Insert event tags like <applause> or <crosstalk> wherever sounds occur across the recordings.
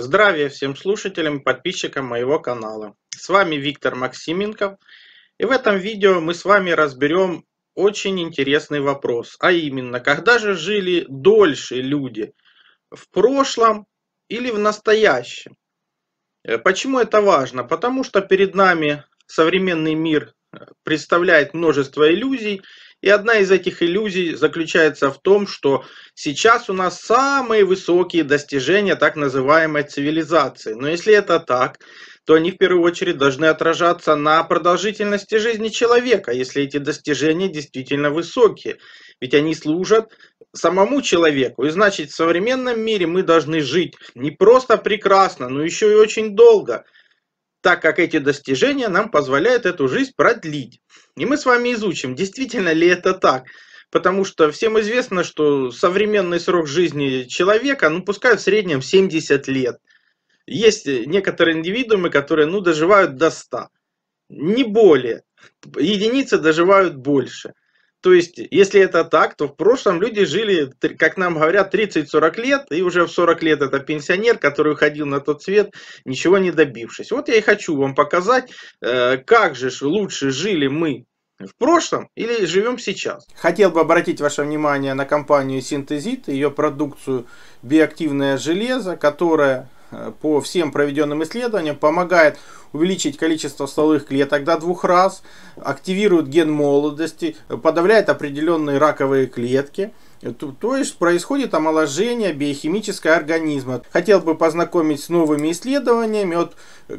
Здравия всем слушателям и подписчикам моего канала. С вами Виктор Максименков. И в этом видео мы с вами разберем очень интересный вопрос. А именно, когда же жили дольше люди? В прошлом или в настоящем? Э, почему это важно? Потому что перед нами современный мир э, представляет множество иллюзий, и одна из этих иллюзий заключается в том, что сейчас у нас самые высокие достижения так называемой цивилизации. Но если это так, то они в первую очередь должны отражаться на продолжительности жизни человека, если эти достижения действительно высокие. Ведь они служат самому человеку. И значит, в современном мире мы должны жить не просто прекрасно, но еще и очень долго – так как эти достижения нам позволяют эту жизнь продлить. И мы с вами изучим, действительно ли это так. Потому что всем известно, что современный срок жизни человека, ну пускай в среднем 70 лет. Есть э, некоторые индивидуумы, которые ну, доживают до 100. Не более. Единицы доживают больше. То есть, если это так, то в прошлом люди жили, как нам говорят, 30-40 лет, и уже в 40 лет это пенсионер, который уходил на тот свет, ничего не добившись. Вот я и хочу вам показать, э, как же лучше жили мы в прошлом или живем сейчас. Хотел бы обратить ваше внимание на компанию Синтезит, ее продукцию биоактивное железо, которое по всем проведенным исследованиям помогает увеличить количество стволовых клеток до двух раз, активирует ген молодости, подавляет определенные раковые клетки. То, то есть происходит омоложение биохимического организма. Хотел бы познакомить с новыми исследованиями. Вот,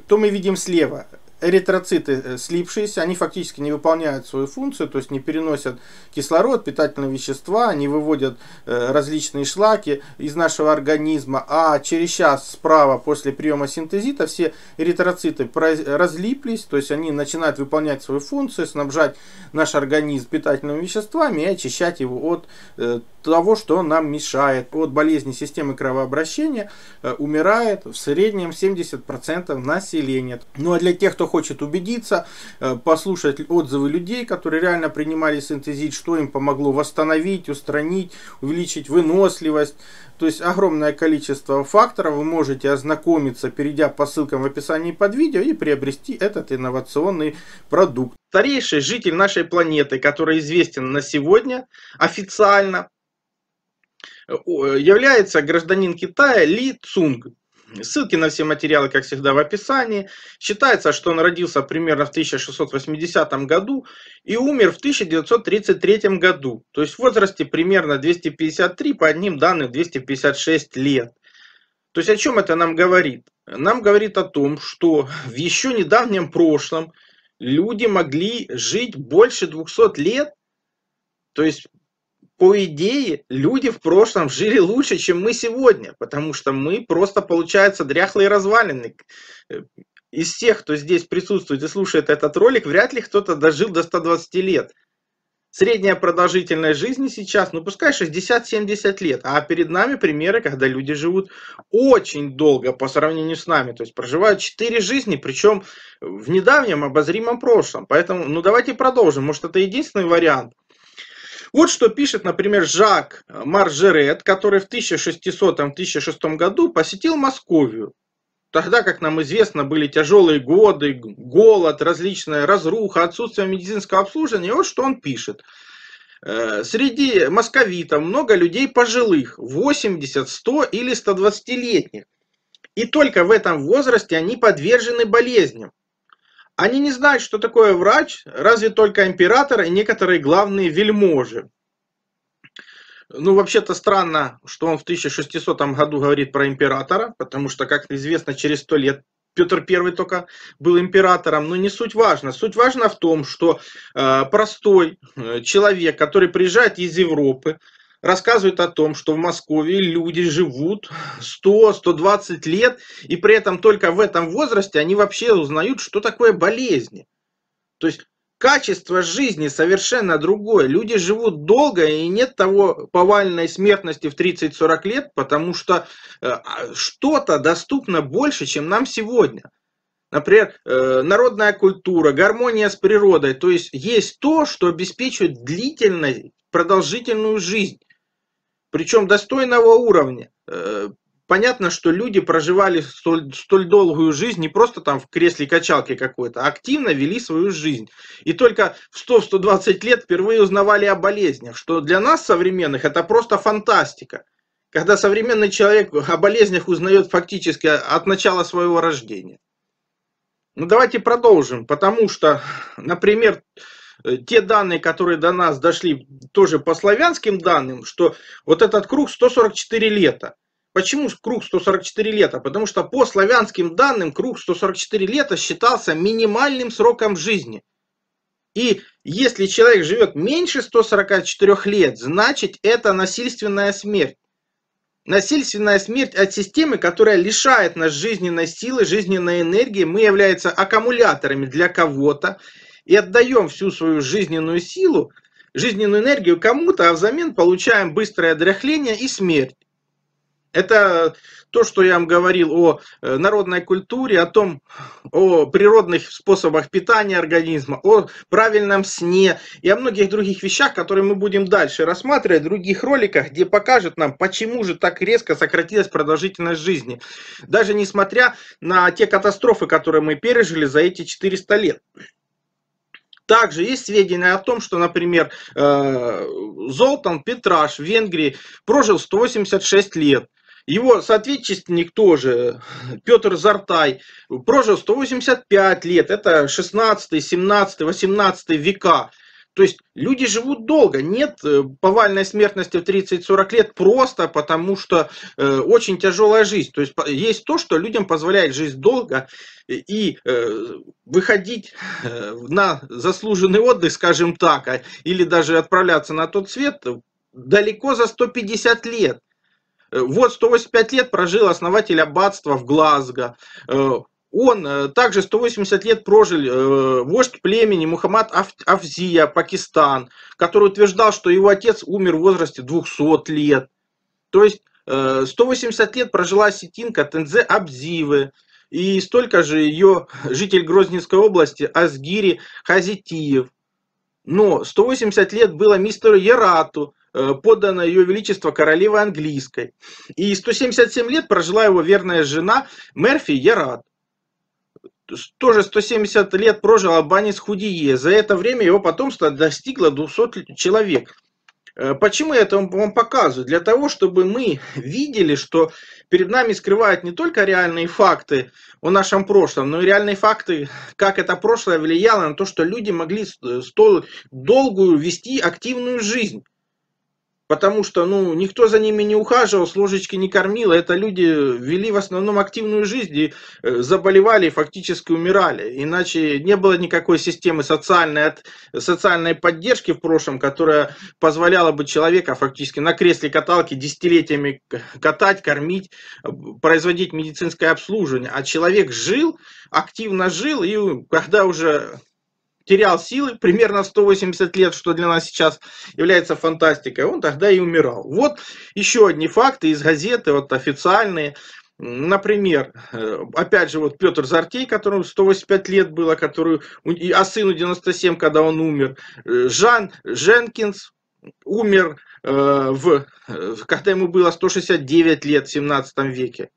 то мы видим слева эритроциты э, слипшиеся, они фактически не выполняют свою функцию, то есть не переносят кислород, питательные вещества, они выводят э, различные шлаки из нашего организма, а через час справа после приема синтезита все эритроциты разлиплись, то есть они начинают выполнять свою функцию, снабжать наш организм питательными веществами и очищать его от э, того, что нам мешает. От болезни системы кровообращения умирает в среднем 70% населения. Ну а для тех, кто хочет убедиться, э, послушать отзывы людей, которые реально принимали синтезит, что им помогло восстановить, устранить, увеличить выносливость. То есть огромное количество факторов. Вы можете ознакомиться, перейдя по ссылкам в описании под видео и приобрести этот инновационный продукт. Старейший житель нашей планеты, который известен на сегодня официально, э, э, является гражданин Китая Ли Цунг. Ссылки на все материалы, как всегда, в описании. Считается, что он родился примерно в 1680 году и умер в 1933 году. То есть в возрасте примерно 253, по одним данным 256 лет. То есть о чем это нам говорит? Нам говорит о том, что в еще недавнем прошлом люди могли жить больше 200 лет. То есть по идее, люди в прошлом жили лучше, чем мы сегодня, потому что мы просто, получается, дряхлые развалины. Э, из всех, кто здесь присутствует и слушает этот ролик, вряд ли кто-то дожил до 120 лет. Средняя продолжительность жизни сейчас, ну пускай 60-70 лет, а перед нами примеры, когда люди живут очень долго по сравнению с нами, то есть проживают 4 жизни, причем в недавнем обозримом прошлом. Поэтому, ну давайте продолжим, может это единственный вариант вот что пишет, например, Жак э, Маржерет, который в 1600-1606 году посетил Московию. Тогда, как нам известно, были тяжелые годы, голод, различная разруха, отсутствие медицинского обслуживания. И вот что он пишет. Э, Среди московитов много людей пожилых, 80, 100 или 120-летних. И только в этом возрасте они подвержены болезням. Они не знают, что такое врач, разве только император и некоторые главные вельможи. Ну, вообще-то странно, что он в 1600 году говорит про императора, потому что, как известно, через сто лет Петр I только был императором, но не суть важно. Суть важна в том, что э, простой э, человек, который приезжает из Европы, рассказывают о том, что в Москве люди живут 100-120 лет, и при этом только в этом возрасте они вообще узнают, что такое болезни. То есть качество жизни совершенно другое. Люди живут долго, и нет того повальной смертности в 30-40 лет, потому что э, а, что-то доступно больше, чем нам сегодня. Например, э, народная культура, гармония с природой. То есть есть то, что обеспечивает длительность продолжительную жизнь причем достойного уровня. Э, понятно, что люди проживали столь, столь долгую жизнь не просто там в кресле качалки какой-то, а активно вели свою жизнь. И только в 100-120 лет впервые узнавали о болезнях, что для нас, современных, это просто фантастика. Когда современный человек о болезнях узнает фактически от начала своего рождения. Ну давайте продолжим, потому что, например, Э, те данные, которые до нас дошли тоже по славянским данным, что вот этот круг 144 лета. Почему круг 144 лета? Потому что по славянским данным круг 144 лета считался минимальным сроком жизни. И если человек живет меньше 144 лет, значит это насильственная смерть. Насильственная смерть от системы, которая лишает нас жизненной силы, жизненной энергии. Мы являемся аккумуляторами для кого-то и отдаем всю свою жизненную силу, жизненную энергию кому-то, а взамен получаем быстрое дряхление и смерть. Это то, что я вам говорил о э, народной культуре, о том, о природных способах питания организма, о правильном сне и о многих других вещах, которые мы будем дальше рассматривать в других роликах, где покажут нам, почему же так резко сократилась продолжительность жизни. Даже несмотря на те катастрофы, которые мы пережили за эти 400 лет. Также есть сведения о том, что, например, э, Золтан Петраш в Венгрии прожил 186 лет. Его соответственник тоже, Петр Зартай, прожил 185 лет. Это 16, 17, 18 века. То есть люди живут долго, нет э, повальной смертности в 30-40 лет просто потому, что э, очень тяжелая жизнь. То есть есть то, что людям позволяет жить долго и э, выходить э, на заслуженный отдых, скажем так, а или даже отправляться на тот свет далеко за 150 лет. Э, вот 185 лет прожил основатель аббатства в Глазго. Э, он э, также 180 лет прожил э, вождь племени Мухаммад Аф, Афзия, Пакистан, который утверждал, что его отец умер в возрасте 200 лет. То есть э, 180 лет прожила сетинка Тензе Абзивы, и столько же ее житель Грозненской области Азгири Хазитиев. Но 180 лет было мистеру Ярату, э, подано ее величество королевы английской. И 177 лет прожила его верная жена Мерфи Ярат тоже 170 лет прожил Албанец Худие. За это время его потомство достигло 200 человек. Э, почему я это вам показываю? Для того, чтобы мы видели, что перед нами скрывают не только реальные факты о нашем прошлом, но и реальные факты, как это прошлое влияло на то, что люди могли э, столь долгую вести активную жизнь потому что ну, никто за ними не ухаживал, с ложечки не кормил. А это люди вели в основном активную жизнь и э, заболевали, и фактически умирали. Иначе не было никакой системы социальной, от, социальной поддержки в прошлом, которая позволяла бы человека фактически на кресле каталки десятилетиями катать, кормить, э, производить медицинское обслуживание. А человек жил, активно жил, и когда уже терял силы примерно 180 лет, что для нас сейчас является фантастикой, он тогда и умирал. Вот еще одни факты из газеты, вот официальные. Например, э, опять же, вот Петр Зартей, которому 185 лет было, который, а сыну 97, когда он умер. Э, Жан Женкинс умер, э, в, когда ему было 169 лет в 17 веке.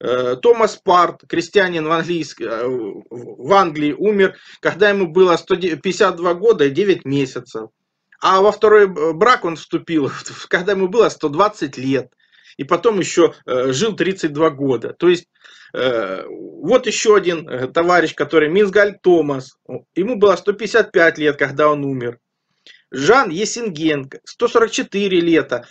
Э, Томас Парт, крестьянин э, в, в Англии, умер, когда ему было 152 года и 9 месяцев. А во второй брак он вступил, <laughs> когда ему было 120 лет. И потом еще э, жил 32 года. То есть, вот еще один товарищ, который Минсгаль Томас. Ему было 155 лет, когда он умер. Жан Есингенко, 144 лета.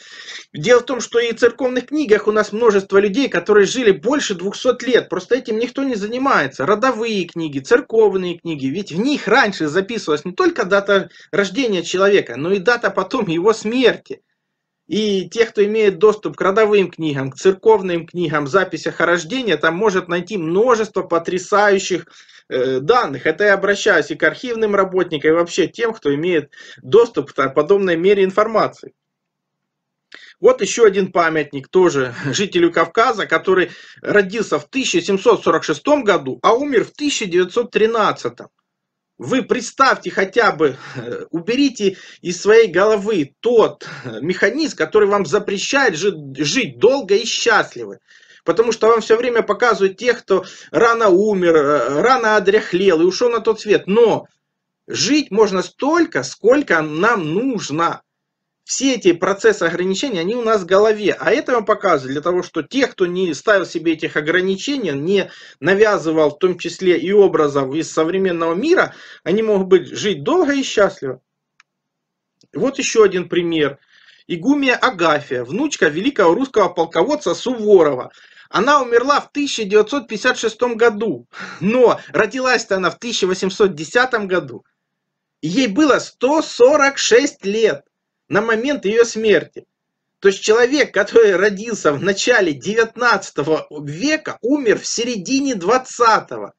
Дело в том, что и в церковных книгах у нас множество людей, которые жили больше 200 лет. Просто этим никто не занимается. Родовые книги, церковные книги. Ведь в них раньше записывалась не только дата рождения человека, но и дата потом его смерти. И те, кто имеет доступ к родовым книгам, к церковным книгам, записях о рождении, там может найти множество потрясающих э, данных. Это я обращаюсь и к архивным работникам, и вообще тем, кто имеет доступ к подобной мере информации. Вот еще один памятник тоже жителю Кавказа, который родился в 1746 году, а умер в 1913. Вы представьте хотя бы, э, уберите из своей головы тот э, механизм, который вам запрещает жить, долго и счастливо. Потому что вам все время показывают тех, кто рано умер, э, рано одряхлел и ушел на тот свет. Но жить можно столько, сколько нам нужно все эти процессы ограничений, они у нас в голове. А это я вам показываю для того, что те, кто не ставил себе этих ограничений, не навязывал в том числе и образов из современного мира, они могут быть, жить долго и счастливо. Вот еще один пример. Игумия Агафия, внучка великого русского полководца Суворова. Она умерла в 1956 году, но родилась-то она в 1810 году. Ей было 146 лет на момент ее смерти. То есть человек, который родился в начале 19 века, умер в середине 20. -го.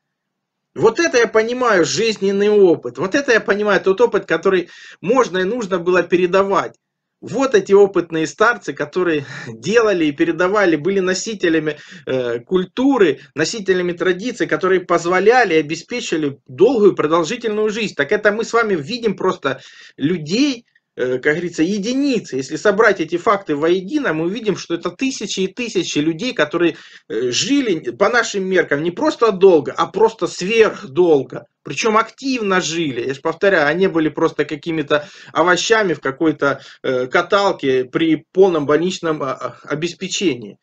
Вот это я понимаю жизненный опыт. Вот это я понимаю тот опыт, который можно и нужно было передавать. Вот эти опытные старцы, которые делали и передавали, были носителями э, культуры, носителями традиций, которые позволяли и обеспечили долгую продолжительную жизнь. Так это мы с вами видим просто людей, Э, как говорится, единицы. Если собрать эти факты воедино, мы увидим, что это тысячи и тысячи людей, которые э, жили по нашим меркам не просто долго, а просто сверхдолго. Причем активно жили. Я же повторяю, они были просто какими-то овощами в какой-то э, каталке при полном больничном а, а, обеспечении.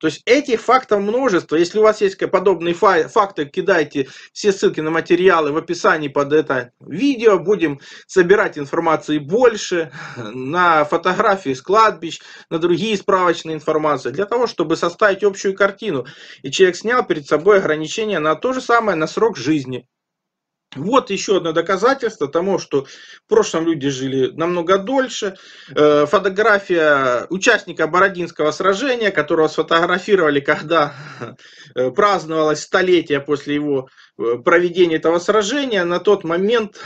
То есть этих фактов множество. Если у вас есть подобные факты, кидайте все ссылки на материалы в описании под это видео. Будем собирать информации больше <laughs> на фотографии с кладбищ, на другие справочные информации, для того, чтобы составить общую картину. И человек снял перед собой ограничения на то же самое, на срок жизни. Вот еще одно доказательство того, что в прошлом люди жили намного дольше. Э, фотография участника Бородинского сражения, которого сфотографировали, когда э, праздновалось столетие после его э, проведения этого сражения. На тот момент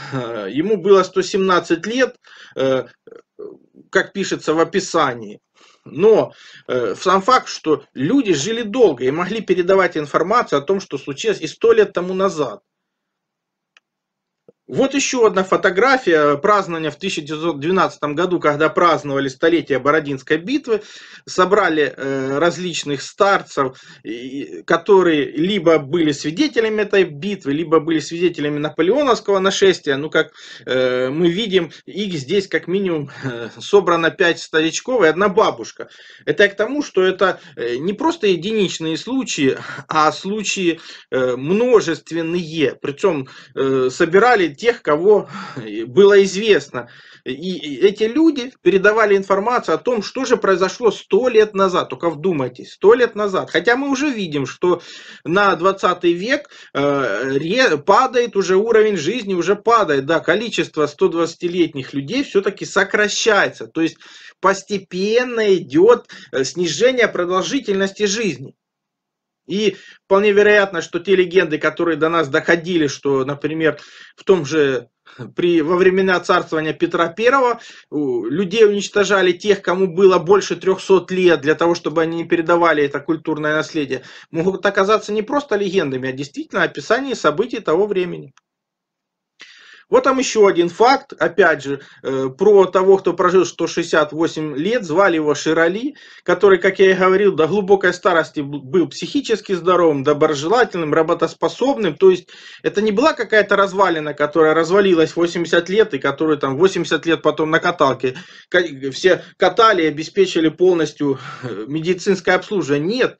ему было 117 лет, как пишется в описании. Но э, сам факт, что люди жили долго и могли передавать информацию о том, что случилось и сто лет тому назад. Вот еще одна фотография празднования в 1912 году, когда праздновали столетие Бородинской битвы, собрали э, различных старцев, которые либо были свидетелями этой битвы, либо были свидетелями наполеоновского нашествия. Ну, как э, мы видим, их здесь как минимум э, собрано 5 старичков и одна бабушка. Это к тому, что это не просто единичные случаи, а случаи множественные. Причем собирали тех, кого э, было известно. И эти люди передавали информацию о том, что же произошло сто лет назад. Только вдумайтесь, сто лет назад. Хотя мы уже видим, что на 20 век э, падает уже уровень жизни, уже падает. Да, количество 120-летних людей все-таки сокращается. То есть постепенно идет э, снижение продолжительности жизни. И вполне вероятно, что те легенды, которые до нас доходили, что, например, в том же при, во времена царствования Петра I людей уничтожали тех, кому было больше 300 лет, для того, чтобы они не передавали это культурное наследие, могут оказаться не просто легендами, а действительно описанием событий того времени. Вот там еще один факт, опять же, э, про того, кто прожил 168 лет, звали его Ширали, который, как я и говорил, до глубокой старости был психически здоровым, доброжелательным, работоспособным. То есть это не была какая-то развалина, которая развалилась 80 лет и которую там 80 лет потом на каталке все катали и обеспечили полностью э, медицинское обслуживание. Нет,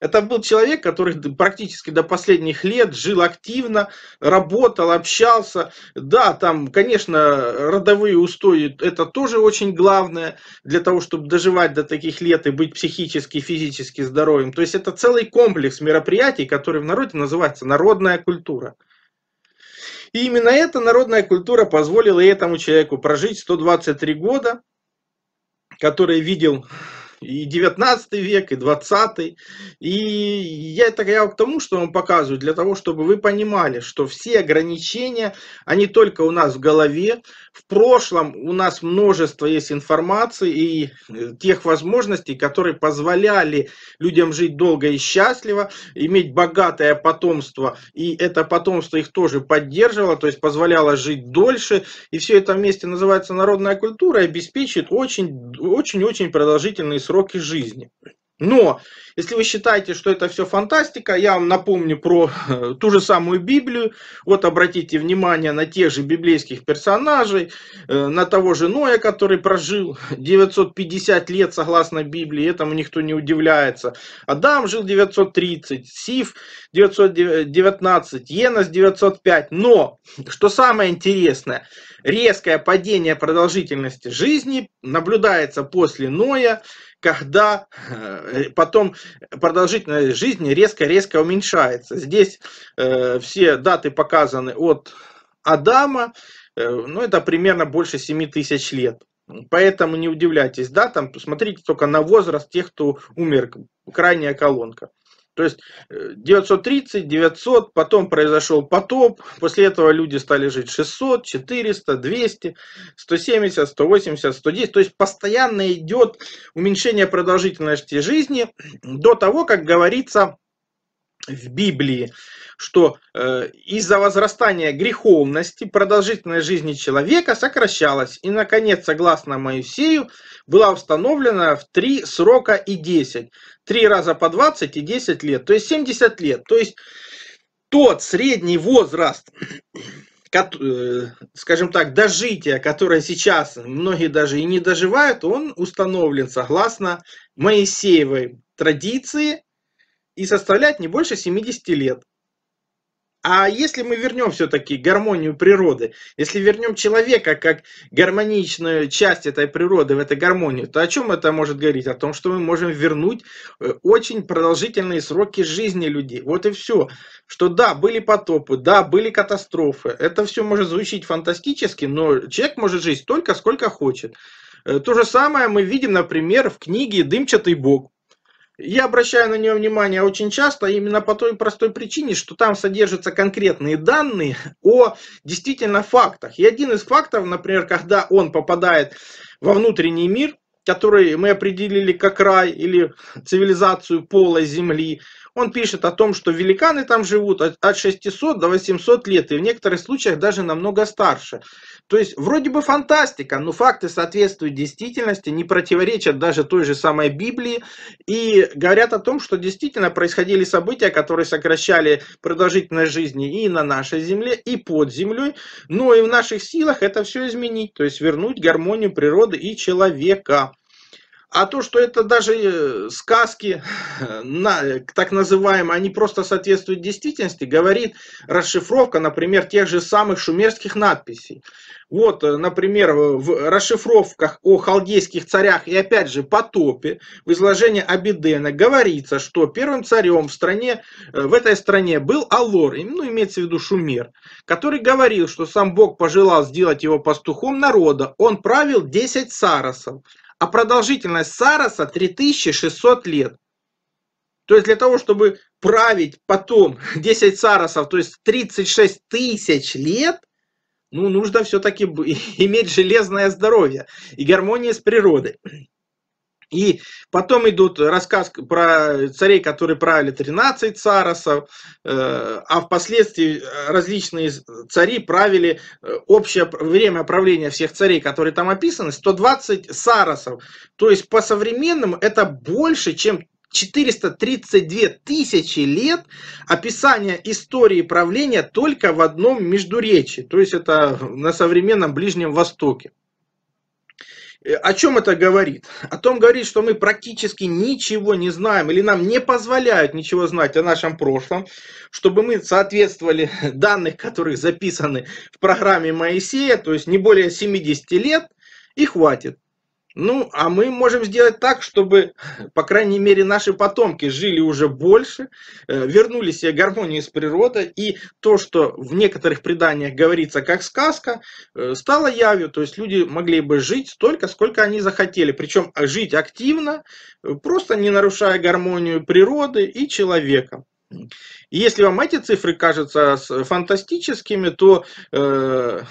это был человек, который практически до последних лет жил активно, работал, общался. Да, там, конечно, родовые устои – это тоже очень главное для того, чтобы доживать до таких лет и быть психически и физически здоровым. То есть это целый комплекс мероприятий, который в народе называется народная культура. И именно эта народная культура позволила этому человеку прожить 123 года, который видел и 19 век, и 20. И я это говорю к тому, что вам показываю, для того, чтобы вы понимали, что все ограничения, они только у нас в голове. В прошлом у нас множество есть информации и э, тех возможностей, которые позволяли людям жить долго и счастливо, иметь богатое потомство, и это потомство их тоже поддерживало, то есть позволяло жить дольше. И все это вместе называется народная культура и обеспечит очень-очень продолжительный срок сроки жизни. Но если вы считаете, что это все фантастика, я вам напомню про э, ту же самую Библию. Вот обратите внимание на тех же библейских персонажей, э, на того же Ноя, который прожил 950 лет согласно Библии, этому никто не удивляется. Адам жил 930, Сиф 919, Енос 905. Но, что самое интересное, резкое падение продолжительности жизни наблюдается после Ноя, когда э, потом продолжительность жизни резко-резко уменьшается. Здесь э, все даты показаны от Адама, э, ну это примерно больше 7 тысяч лет. Поэтому не удивляйтесь Да, там посмотрите только на возраст тех, кто умер, крайняя колонка. То есть 930, э, 900, потом произошел потоп, после этого люди стали жить 600, 400, 200, 170, 180, 110. То есть постоянно идет уменьшение продолжительности жизни до того, как говорится, в Библии, что э, из-за возрастания греховности продолжительность жизни человека сокращалась. И, наконец, согласно Моисею, была установлена в три срока и 10. Три раза по 20 и 10 лет. То есть 70 лет. То есть тот средний возраст, <clears throat> э, скажем так, дожития, которое сейчас многие даже и не доживают, он установлен согласно Моисеевой традиции и составлять не больше 70 лет. А если мы вернем все-таки гармонию природы, если вернем человека как гармоничную часть этой природы в эту гармонию, то о чем это может говорить? О том, что мы можем вернуть э, очень продолжительные сроки жизни людей. Вот и все. Что да, были потопы, да, были катастрофы. Это все может звучить фантастически, но человек может жить столько, сколько хочет. Э, то же самое мы видим, например, в книге «Дымчатый бог». Я обращаю на нее внимание очень часто именно по той простой причине, что там содержатся конкретные данные о действительно фактах. И один из фактов, например, когда он попадает во внутренний мир, который мы определили как рай или цивилизацию пола Земли, он пишет о том, что великаны там живут от 600 до 800 лет, и в некоторых случаях даже намного старше. То есть, вроде бы фантастика, но факты соответствуют действительности, не противоречат даже той же самой Библии, и говорят о том, что действительно происходили события, которые сокращали продолжительность жизни и на нашей земле, и под землей, но и в наших силах это все изменить, то есть вернуть гармонию природы и человека. А то, что это даже э, сказки, <laughs> так называемые, они просто соответствуют действительности, говорит расшифровка, например, тех же самых шумерских надписей. Вот, э, например, в расшифровках о халдейских царях и, опять же, потопе, в изложении Абидена говорится, что первым царем в стране, э, в этой стране был Алор, ну, имеется в виду Шумер, который говорил, что сам Бог пожелал сделать его пастухом народа. Он правил 10 сарасов, а продолжительность Сараса 3600 лет. То есть для того, чтобы править потом 10 Сарасов, то есть 36 тысяч лет, ну, нужно все-таки <laughs> иметь железное здоровье и гармонию с природой. И потом идут рассказ про царей, которые правили 13 царосов, э, а впоследствии различные цари правили э, общее время правления всех царей, которые там описаны, 120 саросов. То есть по современным это больше, чем 432 тысячи лет описания истории правления только в одном междуречии, то есть это на современном Ближнем Востоке. Э, о чем это говорит? О том говорит, что мы практически ничего не знаем или нам не позволяют ничего знать о нашем прошлом, чтобы мы соответствовали <laughs> данных, которые записаны в программе Моисея, то есть не более 70 лет, и хватит. Ну, а мы можем сделать так, чтобы, по крайней мере, наши потомки жили уже больше, э, вернули себе гармонию с природой, и то, что в некоторых преданиях говорится как сказка, э, стало явью, то есть люди могли бы жить столько, сколько они захотели, причем жить активно, э, просто не нарушая гармонию природы и человека. И если вам эти цифры кажутся фантастическими, то э,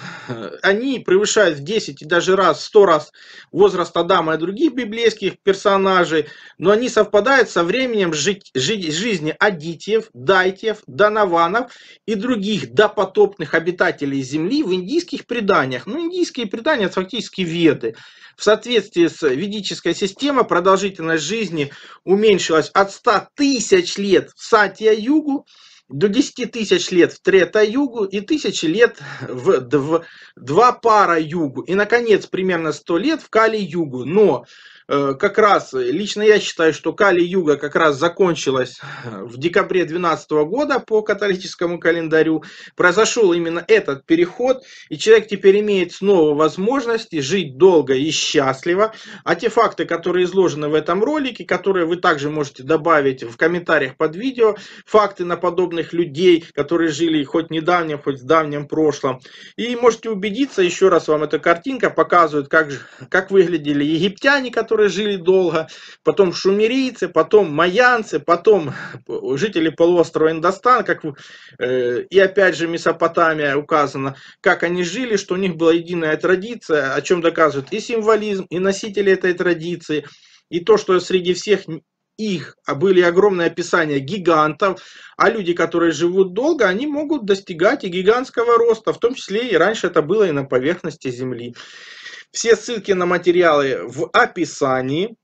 они превышают в 10 и даже раз, 100 раз возраст Адама и других библейских персонажей, но они совпадают со временем жить жи- жизни адитьев, дайтьев, донованов и других допотопных обитателей Земли в индийских преданиях. Ну, индийские предания это фактически веды. В соответствии с ведической системой продолжительность жизни уменьшилась от 100 тысяч лет в Сатья-Югу до 10 тысяч лет в трета-югу и тысячи лет в дв, два пара-югу. И, наконец, примерно 100 лет в кали-югу. Но Э, как раз, лично я считаю, что Кали-Юга как раз закончилась э, в декабре 2012 года по католическому календарю. Произошел именно этот переход, и человек теперь имеет снова возможности жить долго и счастливо. А те факты, которые изложены в этом ролике, которые вы также можете добавить в комментариях под видео, факты на подобных людей, которые жили хоть в хоть в давнем прошлом. И можете убедиться, еще раз вам эта картинка показывает, как, как выглядели египтяне, которые которые жили долго, потом шумерийцы, потом майянцы, потом жители полуострова Индостан, как, э, и опять же Месопотамия указана, как они жили, что у них была единая традиция, о чем доказывает и символизм, и носители этой традиции, и то, что среди всех их были огромные описания гигантов, а люди, которые живут долго, они могут достигать и гигантского роста, в том числе и раньше это было и на поверхности Земли. Все ссылки на материалы в описании.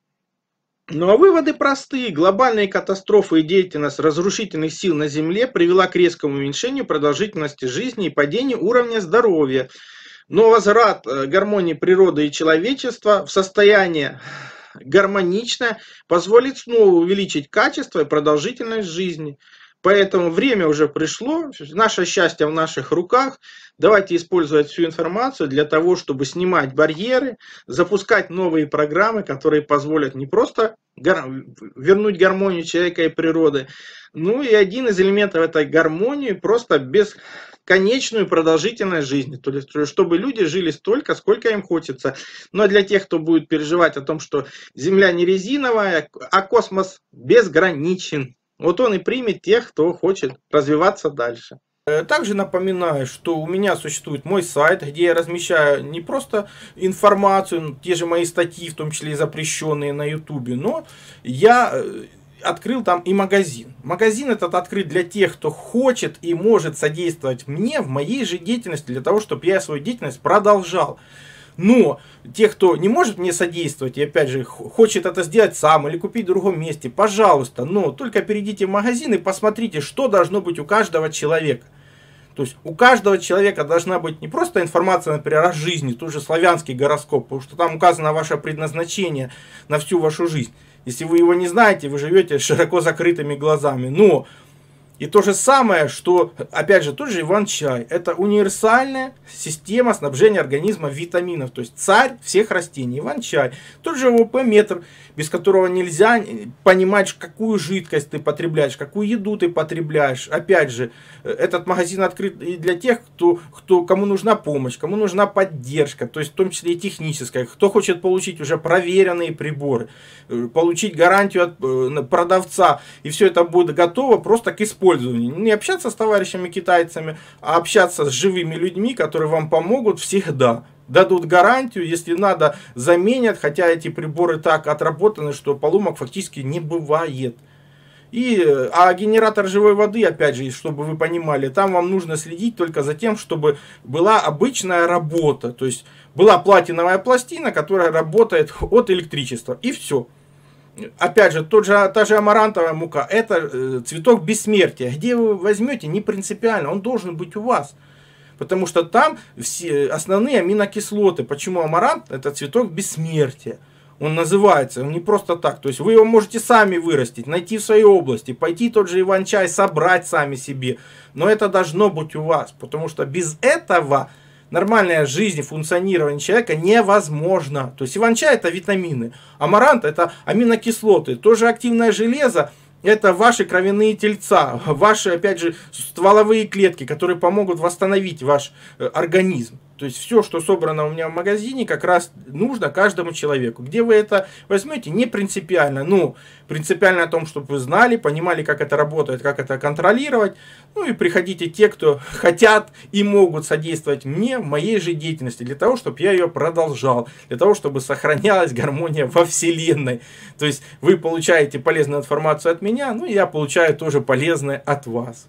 Ну а выводы простые. Глобальные катастрофы и деятельность разрушительных сил на Земле привела к резкому уменьшению продолжительности жизни и падению уровня здоровья. Но возврат э, гармонии природы и человечества в состояние гармоничное позволит снова увеличить качество и продолжительность жизни. Поэтому время уже пришло, наше счастье в наших руках. Давайте использовать всю информацию для того, чтобы снимать барьеры, запускать новые программы, которые позволят не просто вернуть гармонию человека и природы, ну и один из элементов этой гармонии просто бесконечную продолжительность жизни, то есть чтобы люди жили столько, сколько им хочется. Но для тех, кто будет переживать о том, что Земля не резиновая, а космос безграничен, вот он и примет тех, кто хочет развиваться дальше. Э, также напоминаю, что у меня существует мой сайт, где я размещаю не просто информацию, ну, те же мои статьи, в том числе и запрещенные на Ютубе, но я э, открыл там и магазин. Магазин этот открыт для тех, кто хочет и может содействовать мне в моей же деятельности, для того, чтобы я свою деятельность продолжал. Но те, кто не может мне содействовать и опять же хочет это сделать сам или купить в другом месте, пожалуйста, но только перейдите в магазин и посмотрите, что должно быть у каждого человека. То есть у каждого человека должна быть не просто информация, например, о жизни, тот же славянский гороскоп, потому что там указано ваше предназначение на всю вашу жизнь. Если вы его не знаете, вы живете широко закрытыми глазами. Но и то же самое, что, опять же, тот же Иван-чай. Это универсальная система снабжения организма витаминов. То есть царь всех растений. Иван-чай. Тот же ОВП-метр без которого нельзя э, понимать, какую жидкость ты потребляешь, какую еду ты потребляешь. Опять же, э, этот магазин открыт и для тех, кто, кто, кому нужна помощь, кому нужна поддержка, то есть в том числе и техническая, кто хочет получить уже проверенные приборы, э, получить гарантию от продавца, и все это будет готово просто к использованию. Не общаться с товарищами китайцами, а общаться с живыми людьми, которые вам помогут всегда дадут гарантию, если надо, заменят, хотя эти приборы так отработаны, что поломок фактически не бывает. И, а генератор живой воды, опять же, чтобы вы понимали, там вам нужно следить только за тем, чтобы была обычная работа. То есть была платиновая пластина, которая работает от электричества. И все. Опять же, тот же, та же амарантовая мука, это э, цветок бессмертия. Где вы возьмете, не принципиально, он должен быть у вас. Потому что там все основные аминокислоты. Почему амарант это цветок бессмертия? Он называется, он не просто так. То есть вы его можете сами вырастить, найти в своей области, пойти тот же Иван-чай, собрать сами себе. Но это должно быть у вас, потому что без этого нормальная жизнь, функционирование человека невозможно. То есть Иван-чай это витамины, амарант это аминокислоты, тоже активное железо – это ваши кровяные тельца, ваши, опять же, стволовые клетки, которые помогут восстановить ваш э, организм. То есть все, что собрано у меня в магазине, как раз нужно каждому человеку. Где вы это возьмете, не принципиально. Ну, принципиально о том, чтобы вы знали, понимали, как это работает, как это контролировать. Ну и приходите те, кто <laughs> хотят и могут содействовать мне в моей же деятельности, для того, чтобы я ее продолжал, для того, чтобы сохранялась гармония во Вселенной. То есть вы получаете полезную информацию от меня, ну и я получаю тоже полезное от вас.